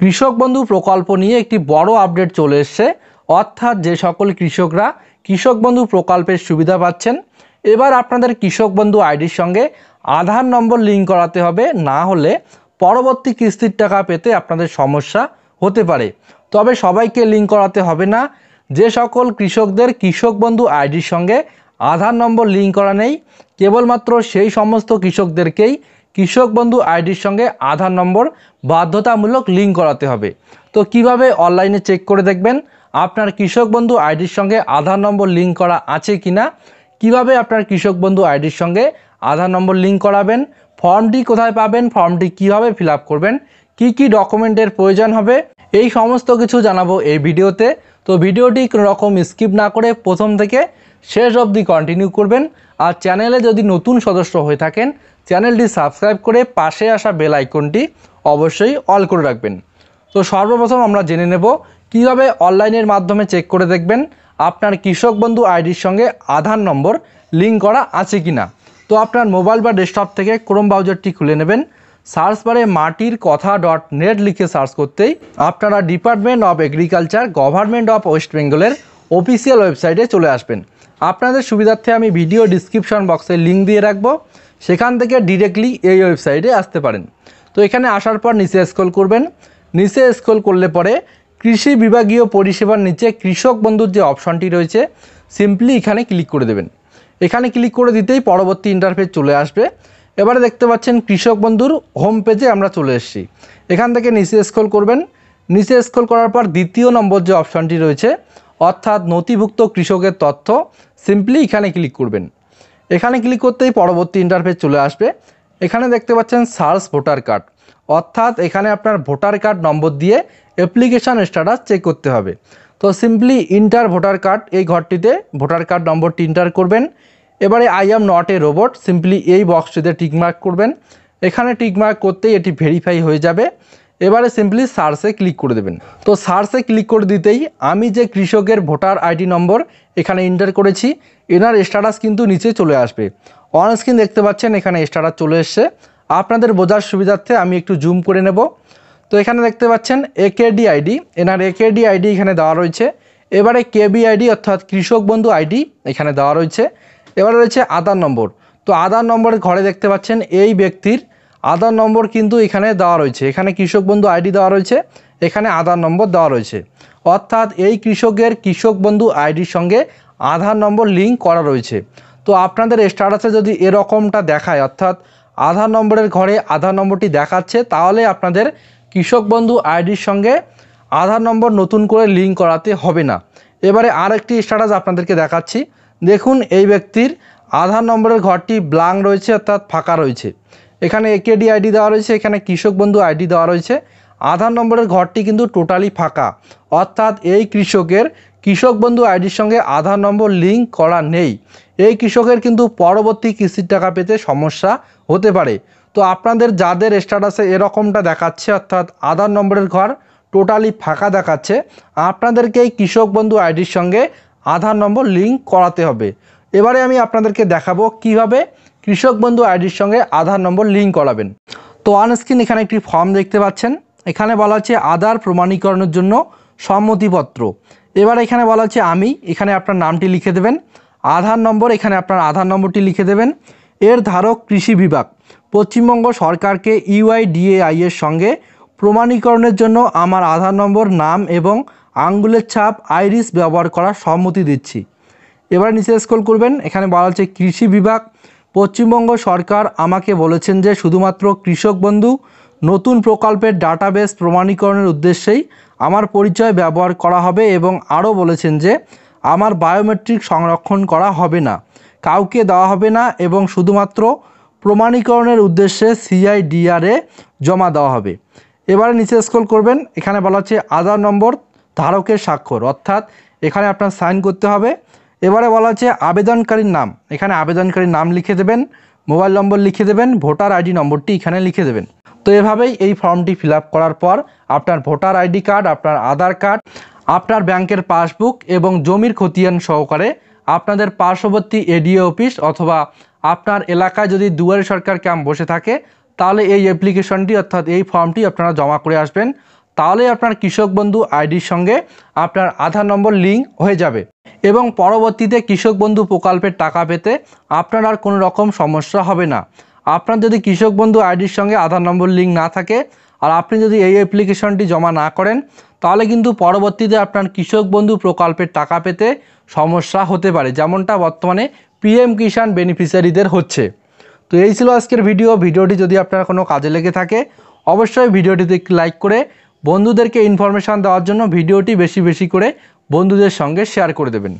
কৃষক বন্ধু প্রকল্প নিয়ে একটি বড় আপডেট চলে এসছে অর্থাৎ যে সকল কৃষকরা কৃষক বন্ধু প্রকল্পের সুবিধা পাচ্ছেন এবার আপনাদের কৃষক বন্ধু আইডির সঙ্গে আধার নম্বর লিঙ্ক করাতে হবে না হলে পরবর্তী কিস্তির টাকা পেতে আপনাদের সমস্যা হতে পারে তবে সবাইকে লিঙ্ক করাতে হবে না যে সকল কৃষকদের কৃষক বন্ধু আইডির সঙ্গে আধার নম্বর লিঙ্ক করা নেই কেবলমাত্র সেই সমস্ত কৃষকদেরকেই কৃষক বন্ধু আইডির সঙ্গে আধার নম্বর বাধ্যতামূলক লিঙ্ক করাতে হবে তো কিভাবে অনলাইনে চেক করে দেখবেন আপনার কৃষক বন্ধু আইডির সঙ্গে আধার নম্বর লিঙ্ক করা আছে কি না কীভাবে আপনার কৃষক বন্ধু আইডির সঙ্গে আধার নম্বর লিঙ্ক করাবেন ফর্মটি কোথায় পাবেন ফর্মটি কিভাবে ফিল করবেন কি কি ডকুমেন্টের প্রয়োজন হবে এই সমস্ত কিছু জানাবো এই ভিডিওতে তো ভিডিওটি কোনো রকম স্কিপ না করে প্রথম থেকে শেষ অবধি কন্টিনিউ করবেন আর চ্যানেলে যদি নতুন সদস্য হয়ে থাকেন চ্যানেলটি সাবস্ক্রাইব করে পাশে আসা বেল আইকনটি অবশ্যই অল করে রাখবেন তো সর্বপ্রথম আমরা জেনে নেব কীভাবে অনলাইনের মাধ্যমে চেক করে দেখবেন আপনার কৃষক বন্ধু আইডির সঙ্গে আধার নম্বর লিঙ্ক করা আছে কি না তো আপনার মোবাইল বা ডেস্কটপ থেকে ক্রোম ব্রাউজারটি খুলে নেবেন সার্চ বারে মাটির কথা ডট নেট লিখে সার্চ করতেই আপনারা department of agriculture government of west বেঙ্গলের অফিসিয়াল ওয়েবসাইটে চলে আসবেন আপনাদের সুবিধার্থে আমি ভিডিও ডিসক্রিপশন বক্সে লিঙ্ক দিয়ে রাখবো সেখান থেকে ডিরেক্টলি এই ওয়েবসাইটে আসতে পারেন তো এখানে আসার পর নিচে স্কল করবেন নিচে স্ক্রল করলে পরে কৃষি বিভাগীয় পরিষেবার নিচে কৃষক বন্ধুর যে অপশনটি রয়েছে সিম্পলি এখানে ক্লিক করে দেবেন এখানে ক্লিক করে দিতেই পরবর্তী ইন্টারফেস চলে আসবে এবারে দেখতে পাচ্ছেন কৃষক বন্ধুর হোম পেজে আমরা চলে এসেছি এখান থেকে নিচে স্কল করবেন নিচে স্ক্রল করার পর দ্বিতীয় নম্বর যে অপশানটি রয়েছে অর্থাৎ নথিভুক্ত কৃষকের তথ্য সিম্পলি এখানে ক্লিক করবেন এখানে ক্লিক করতেই পরবর্তী ইন্টারফেস চলে আসবে এখানে দেখতে পাচ্ছেন সার্চ ভোটার কার্ড অর্থাৎ এখানে আপনার ভোটার কার্ড নম্বর দিয়ে অ্যাপ্লিকেশান স্ট্যাটাস চেক করতে হবে তো সিম্পলি ইন্টার ভোটার কার্ড এই ঘরটিতে ভোটার কার্ড নম্বরটি ইন্টার করবেন এবারে I am not a robot simply এই বক্সটিতে টিকমার্ক করবেন এখানে টিকমার্ক করতেই এটি ভেরিফাই হয়ে যাবে এবারে সিম্পলি সার্চে ক্লিক করে দেবেন তো সার্চে ক্লিক করে দিতেই আমি যে কৃষকের ভোটার আইডি নম্বর এখানে এন্টার করেছি এনার স্ট্যাটাস কিন্তু নিচে চলে আসবে অন স্ক্রিন দেখতে পাচ্ছেন এখানে স্ট্যাটাস চলে এসছে আপনাদের বোঝার সুবিধার্থে আমি একটু জুম করে নেব তো এখানে দেখতে পাচ্ছেন একেডি আইডি এনার একেডি আইডি এখানে দেওয়া রয়েছে এবারে কেবি আইডি অর্থাৎ কৃষক বন্ধু আইডি এখানে দেওয়া রয়েছে এবারে রয়েছে আধার নম্বর তো আধার নম্বরের ঘরে দেখতে পাচ্ছেন এই ব্যক্তির আধার নম্বর কিন্তু এখানে দেওয়া রয়েছে এখানে কৃষক বন্ধু আইডি দেওয়া রয়েছে এখানে আধার নম্বর দেওয়া রয়েছে অর্থাৎ এই কৃষকের কৃষক বন্ধু আইডির সঙ্গে আধার নম্বর লিঙ্ক করা রয়েছে তো আপনাদের স্ট্যাটাসে যদি এরকমটা দেখায় অর্থাৎ আধার নম্বরের ঘরে আধার নম্বরটি দেখাচ্ছে তাহলে আপনাদের কৃষক বন্ধু আইডির সঙ্গে আধার নম্বর নতুন করে লিঙ্ক করাতে হবে না এবারে আরেকটি স্ট্যাটাস আপনাদেরকে দেখাচ্ছি দেখুন এই ব্যক্তির আধার নম্বরের ঘরটি ব্লাং রয়েছে অর্থাৎ ফাঁকা রয়েছে এখানে একেডি আইডি দেওয়া রয়েছে এখানে কৃষক বন্ধু আইডি দেওয়া রয়েছে আধার নম্বরের ঘরটি কিন্তু টোটালি ফাঁকা অর্থাৎ এই কৃষকের কৃষক বন্ধু আইডির সঙ্গে আধার নম্বর লিঙ্ক করা নেই এই কৃষকের কিন্তু পরবর্তী কিস্তির টাকা পেতে সমস্যা হতে পারে তো আপনাদের যাদের স্ট্যাটাসে এরকমটা দেখাচ্ছে অর্থাৎ আধার নম্বরের ঘর টোটালি ফাঁকা দেখাচ্ছে আপনাদেরকে এই কৃষক বন্ধু আইডির সঙ্গে আধার নম্বর লিঙ্ক করাতে হবে এবারে আমি আপনাদেরকে দেখাবো কিভাবে কৃষক বন্ধু আইডির সঙ্গে আধার নম্বর লিঙ্ক করাবেন তো স্ক্রিন এখানে একটি ফর্ম দেখতে পাচ্ছেন এখানে বলা হচ্ছে আধার প্রমাণীকরণের জন্য সম্মতিপত্র এবার এখানে বলা হচ্ছে আমি এখানে আপনার নামটি লিখে দেবেন আধার নম্বর এখানে আপনার আধার নম্বরটি লিখে দেবেন এর ধারক কৃষি বিভাগ পশ্চিমবঙ্গ সরকারকে ইউআইডিএআই এর সঙ্গে প্রমাণীকরণের জন্য আমার আধার নম্বর নাম এবং আঙ্গুলের ছাপ আইরিস ব্যবহার করার সম্মতি দিচ্ছি এবার নিচে স্কোল করবেন এখানে বলা হচ্ছে কৃষি বিভাগ পশ্চিমবঙ্গ সরকার আমাকে বলেছেন যে শুধুমাত্র কৃষক বন্ধু নতুন প্রকল্পের ডাটাবেস প্রমাণীকরণের উদ্দেশ্যেই আমার পরিচয় ব্যবহার করা হবে এবং আরও বলেছেন যে আমার বায়োমেট্রিক সংরক্ষণ করা হবে না কাউকে দেওয়া হবে না এবং শুধুমাত্র প্রমাণীকরণের উদ্দেশ্যে সিআইডিআরে জমা দেওয়া হবে এবারে নিচে স্কোল করবেন এখানে বলা হচ্ছে আধার নম্বর ধারকের স্বাক্ষর অর্থাৎ এখানে আপনার সাইন করতে হবে এবারে বলা হচ্ছে আবেদনকারীর নাম এখানে আবেদনকারীর নাম লিখে দেবেন মোবাইল নম্বর লিখে দেবেন ভোটার আইডি নম্বরটি এখানে লিখে দেবেন তো এভাবেই এই ফর্মটি ফিল করার পর আপনার ভোটার আইডি কার্ড আপনার আধার কার্ড আপনার ব্যাংকের পাসবুক এবং জমির খতিয়ান সহকারে আপনাদের পার্শ্ববর্তী এডিও অফিস অথবা আপনার এলাকায় যদি দুয়ারে সরকার ক্যাম্প বসে থাকে তাহলে এই অ্যাপ্লিকেশনটি অর্থাৎ এই ফর্মটি আপনারা জমা করে আসবেন তাহলে আপনার কৃষক বন্ধু আইডির সঙ্গে আপনার আধার নম্বর লিঙ্ক হয়ে যাবে এবং পরবর্তীতে কৃষক বন্ধু প্রকল্পের টাকা পেতে আপনার আর কোনো রকম সমস্যা হবে না আপনার যদি কৃষক বন্ধু আইডির সঙ্গে আধার নম্বর লিঙ্ক না থাকে আর আপনি যদি এই অ্যাপ্লিকেশনটি জমা না করেন তাহলে কিন্তু পরবর্তীতে আপনার কৃষক বন্ধু প্রকল্পের টাকা পেতে সমস্যা হতে পারে যেমনটা বর্তমানে পিএম কিষাণ বেনিফিশিয়ারিদের হচ্ছে তো এই ছিল আজকের ভিডিও ভিডিওটি যদি আপনার কোনো কাজে লেগে থাকে অবশ্যই ভিডিওটিতে লাইক করে বন্ধুদেরকে ইনফরমেশান দেওয়ার জন্য ভিডিওটি বেশি বেশি করে বন্ধুদের সঙ্গে শেয়ার করে দেবেন